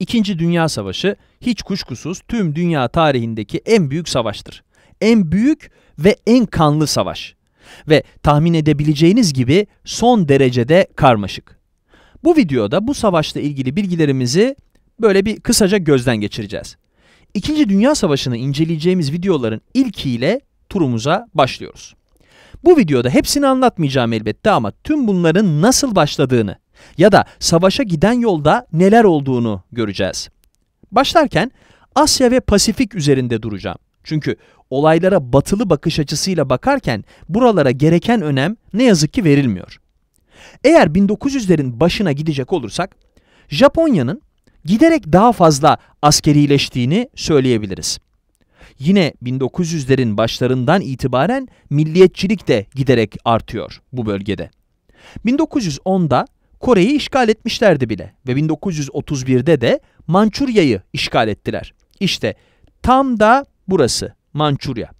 İkinci Dünya Savaşı hiç kuşkusuz tüm dünya tarihindeki en büyük savaştır. En büyük ve en kanlı savaş. Ve tahmin edebileceğiniz gibi son derecede karmaşık. Bu videoda bu savaşla ilgili bilgilerimizi böyle bir kısaca gözden geçireceğiz. İkinci Dünya Savaşı'nı inceleyeceğimiz videoların ilkiyle turumuza başlıyoruz. Bu videoda hepsini anlatmayacağım elbette ama tüm bunların nasıl başladığını ya da savaşa giden yolda neler olduğunu göreceğiz. Başlarken Asya ve Pasifik üzerinde duracağım. Çünkü olaylara batılı bakış açısıyla bakarken buralara gereken önem ne yazık ki verilmiyor. Eğer 1900'lerin başına gidecek olursak Japonya'nın giderek daha fazla askerileştiğini söyleyebiliriz. Yine 1900'lerin başlarından itibaren milliyetçilik de giderek artıyor bu bölgede. 1910'da Kore'yi işgal etmişlerdi bile ve 1931'de de Mançurya'yı işgal ettiler. İşte tam da burası Mançurya.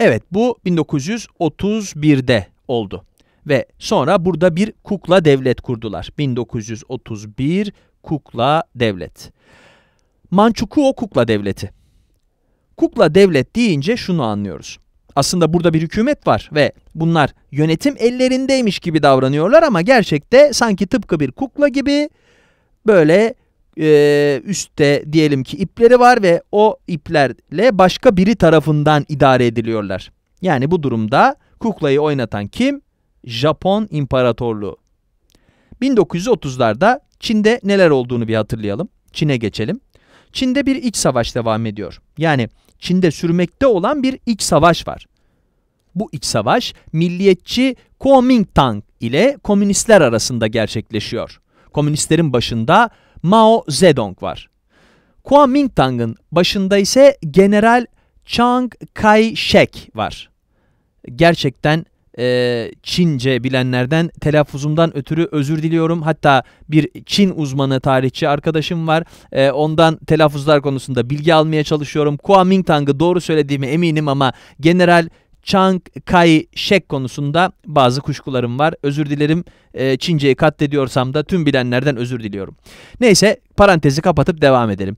Evet bu 1931'de oldu ve sonra burada bir kukla devlet kurdular. 1931 kukla devlet. Mançukuo kukla devleti. Kukla devlet deyince şunu anlıyoruz aslında burada bir hükümet var ve bunlar yönetim ellerindeymiş gibi davranıyorlar ama gerçekte sanki tıpkı bir kukla gibi böyle e, üstte diyelim ki ipleri var ve o iplerle başka biri tarafından idare ediliyorlar. Yani bu durumda kuklayı oynatan kim? Japon İmparatorluğu. 1930'larda Çin'de neler olduğunu bir hatırlayalım. Çin'e geçelim. Çin'de bir iç savaş devam ediyor. Yani Çin'de sürmekte olan bir iç savaş var. Bu iç savaş milliyetçi Kuomintang ile komünistler arasında gerçekleşiyor. Komünistlerin başında Mao Zedong var. Kuomintang'ın başında ise General Chiang Kai-shek var. Gerçekten e, Çince bilenlerden telaffuzumdan ötürü özür diliyorum. Hatta bir Çin uzmanı tarihçi arkadaşım var. E, ondan telaffuzlar konusunda bilgi almaya çalışıyorum. Kuomintang'ı doğru söylediğimi eminim ama General Chang Kai-shek konusunda bazı kuşkularım var. Özür dilerim. E, Çince'yi katlediyorsam da tüm bilenlerden özür diliyorum. Neyse parantezi kapatıp devam edelim.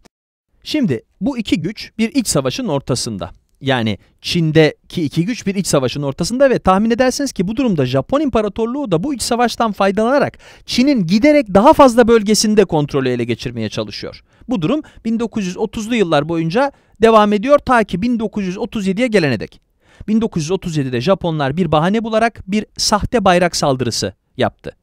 Şimdi bu iki güç bir iç savaşın ortasında yani Çin'deki iki güç bir iç savaşın ortasında ve tahmin edersiniz ki bu durumda Japon İmparatorluğu da bu iç savaştan faydalanarak Çin'in giderek daha fazla bölgesinde kontrolü ele geçirmeye çalışıyor. Bu durum 1930'lu yıllar boyunca devam ediyor ta ki 1937'ye gelene dek. 1937'de Japonlar bir bahane bularak bir sahte bayrak saldırısı yaptı.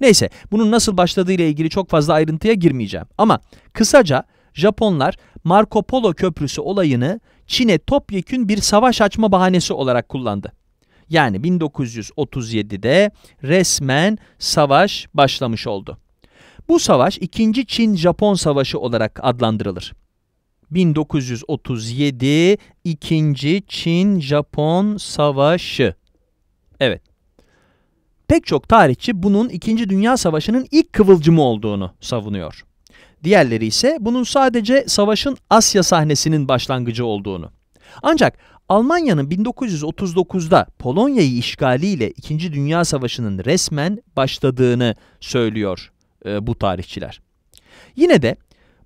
Neyse bunun nasıl başladığı ile ilgili çok fazla ayrıntıya girmeyeceğim ama kısaca Japonlar Marco Polo Köprüsü olayını Çin'e topyekün bir savaş açma bahanesi olarak kullandı. Yani 1937'de resmen savaş başlamış oldu. Bu savaş 2. Çin-Japon Savaşı olarak adlandırılır. 1937 2. Çin-Japon Savaşı. Evet. Pek çok tarihçi bunun 2. Dünya Savaşı'nın ilk kıvılcımı olduğunu savunuyor diğerleri ise bunun sadece savaşın Asya sahnesinin başlangıcı olduğunu. Ancak Almanya'nın 1939'da Polonya'yı işgaliyle 2. Dünya Savaşı'nın resmen başladığını söylüyor e, bu tarihçiler. Yine de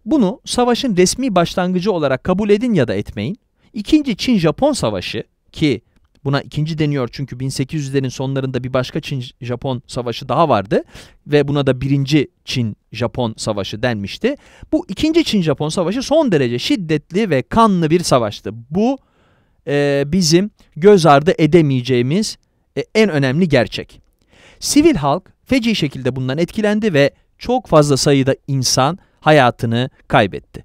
bunu savaşın resmi başlangıcı olarak kabul edin ya da etmeyin. 2. Çin-Japon Savaşı ki Buna ikinci deniyor çünkü 1800'lerin sonlarında bir başka Çin-Japon savaşı daha vardı ve buna da birinci Çin-Japon savaşı denmişti. Bu ikinci Çin-Japon savaşı son derece şiddetli ve kanlı bir savaştı. Bu e, bizim göz ardı edemeyeceğimiz e, en önemli gerçek. Sivil halk feci şekilde bundan etkilendi ve çok fazla sayıda insan hayatını kaybetti.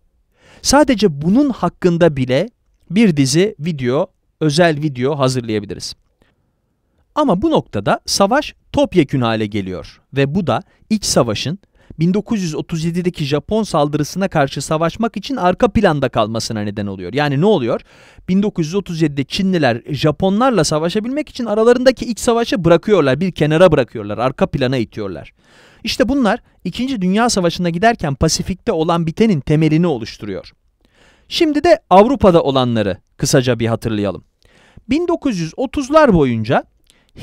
Sadece bunun hakkında bile bir dizi video özel video hazırlayabiliriz. Ama bu noktada savaş topyekün hale geliyor ve bu da iç savaşın 1937'deki Japon saldırısına karşı savaşmak için arka planda kalmasına neden oluyor. Yani ne oluyor? 1937'de Çinliler Japonlarla savaşabilmek için aralarındaki iç savaşı bırakıyorlar, bir kenara bırakıyorlar, arka plana itiyorlar. İşte bunlar 2. Dünya Savaşı'na giderken Pasifik'te olan bitenin temelini oluşturuyor. Şimdi de Avrupa'da olanları kısaca bir hatırlayalım. 1930'lar boyunca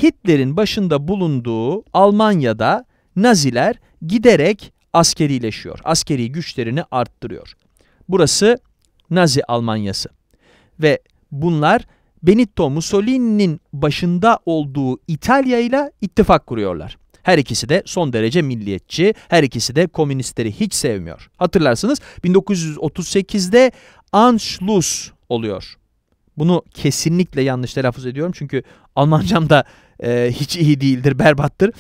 Hitler'in başında bulunduğu Almanya'da Naziler giderek askerileşiyor. Askeri güçlerini arttırıyor. Burası Nazi Almanyası. Ve bunlar Benito Mussolini'nin başında olduğu İtalya ile ittifak kuruyorlar. Her ikisi de son derece milliyetçi, her ikisi de komünistleri hiç sevmiyor. Hatırlarsınız 1938'de Anschluss oluyor. Bunu kesinlikle yanlış telaffuz ediyorum çünkü Almancam da e, hiç iyi değildir, berbattır.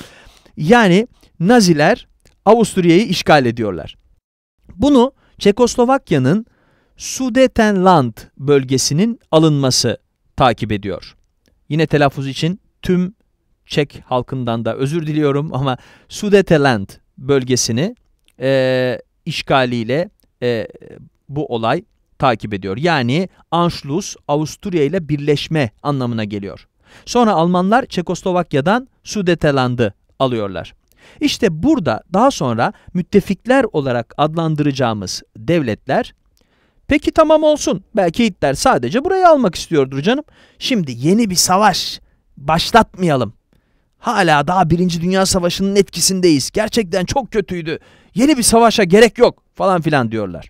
Yani Naziler Avusturya'yı işgal ediyorlar. Bunu Çekoslovakya'nın Sudetenland bölgesinin alınması takip ediyor. Yine telaffuz için tüm Çek halkından da özür diliyorum ama Sudetenland bölgesini e, işgaliyle e, bu olay takip ediyor. Yani Anschluss Avusturya ile birleşme anlamına geliyor. Sonra Almanlar Çekoslovakya'dan Sudeteland'ı alıyorlar. İşte burada daha sonra müttefikler olarak adlandıracağımız devletler peki tamam olsun belki Hitler sadece burayı almak istiyordur canım. Şimdi yeni bir savaş başlatmayalım. Hala daha Birinci Dünya Savaşı'nın etkisindeyiz. Gerçekten çok kötüydü. Yeni bir savaşa gerek yok falan filan diyorlar.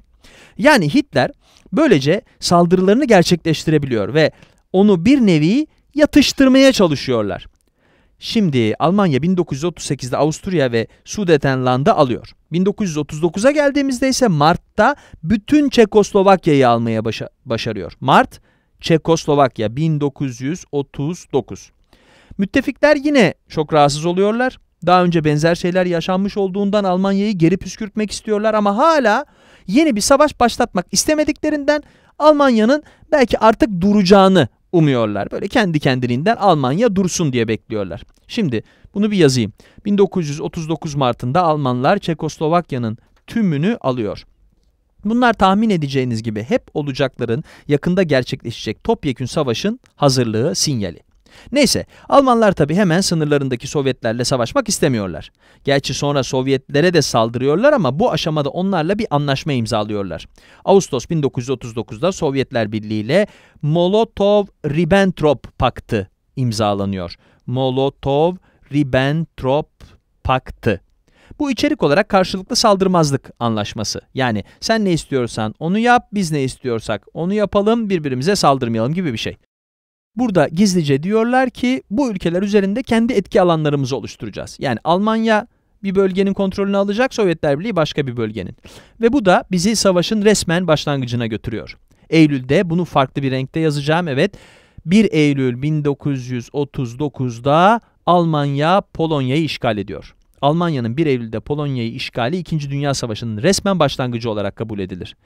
Yani Hitler Böylece saldırılarını gerçekleştirebiliyor ve onu bir nevi yatıştırmaya çalışıyorlar. Şimdi Almanya 1938'de Avusturya ve Sudetenland'ı alıyor. 1939'a geldiğimizde ise Mart'ta bütün Çekoslovakya'yı almaya başa başarıyor. Mart, Çekoslovakya 1939. Müttefikler yine çok rahatsız oluyorlar. Daha önce benzer şeyler yaşanmış olduğundan Almanya'yı geri püskürtmek istiyorlar ama hala yeni bir savaş başlatmak istemediklerinden Almanya'nın belki artık duracağını umuyorlar. Böyle kendi kendiliğinden Almanya dursun diye bekliyorlar. Şimdi bunu bir yazayım. 1939 Mart'ında Almanlar Çekoslovakya'nın tümünü alıyor. Bunlar tahmin edeceğiniz gibi hep olacakların yakında gerçekleşecek topyekün savaşın hazırlığı sinyali. Neyse, Almanlar tabi hemen sınırlarındaki Sovyetlerle savaşmak istemiyorlar. Gerçi sonra Sovyetlere de saldırıyorlar ama bu aşamada onlarla bir anlaşma imzalıyorlar. Ağustos 1939'da Sovyetler Birliği ile Molotov-Ribbentrop Paktı imzalanıyor. Molotov-Ribbentrop Paktı. Bu içerik olarak karşılıklı saldırmazlık anlaşması. Yani sen ne istiyorsan onu yap, biz ne istiyorsak onu yapalım, birbirimize saldırmayalım gibi bir şey. Burada gizlice diyorlar ki bu ülkeler üzerinde kendi etki alanlarımızı oluşturacağız. Yani Almanya bir bölgenin kontrolünü alacak Sovyetler Birliği başka bir bölgenin. Ve bu da bizi savaşın resmen başlangıcına götürüyor. Eylül'de bunu farklı bir renkte yazacağım evet. 1 Eylül 1939'da Almanya Polonya'yı işgal ediyor. Almanya'nın 1 Eylül'de Polonya'yı işgali 2. Dünya Savaşı'nın resmen başlangıcı olarak kabul edilir.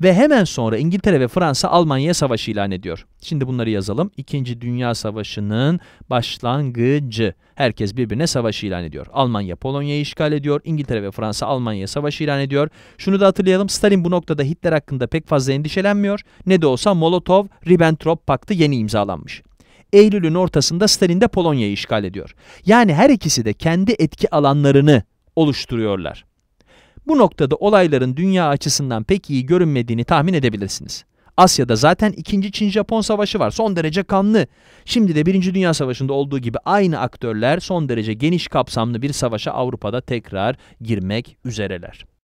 Ve hemen sonra İngiltere ve Fransa Almanya'ya savaş ilan ediyor. Şimdi bunları yazalım. 2. Dünya Savaşı'nın başlangıcı. Herkes birbirine savaş ilan ediyor. Almanya Polonya'yı işgal ediyor. İngiltere ve Fransa Almanya'ya savaş ilan ediyor. Şunu da hatırlayalım. Stalin bu noktada Hitler hakkında pek fazla endişelenmiyor. Ne de olsa Molotov-Ribbentrop paktı yeni imzalanmış. Eylül'ün ortasında Stalin de Polonya'yı işgal ediyor. Yani her ikisi de kendi etki alanlarını oluşturuyorlar. Bu noktada olayların dünya açısından pek iyi görünmediğini tahmin edebilirsiniz. Asya'da zaten 2. Çin-Japon Savaşı var. Son derece kanlı. Şimdi de 1. Dünya Savaşı'nda olduğu gibi aynı aktörler son derece geniş kapsamlı bir savaşa Avrupa'da tekrar girmek üzereler.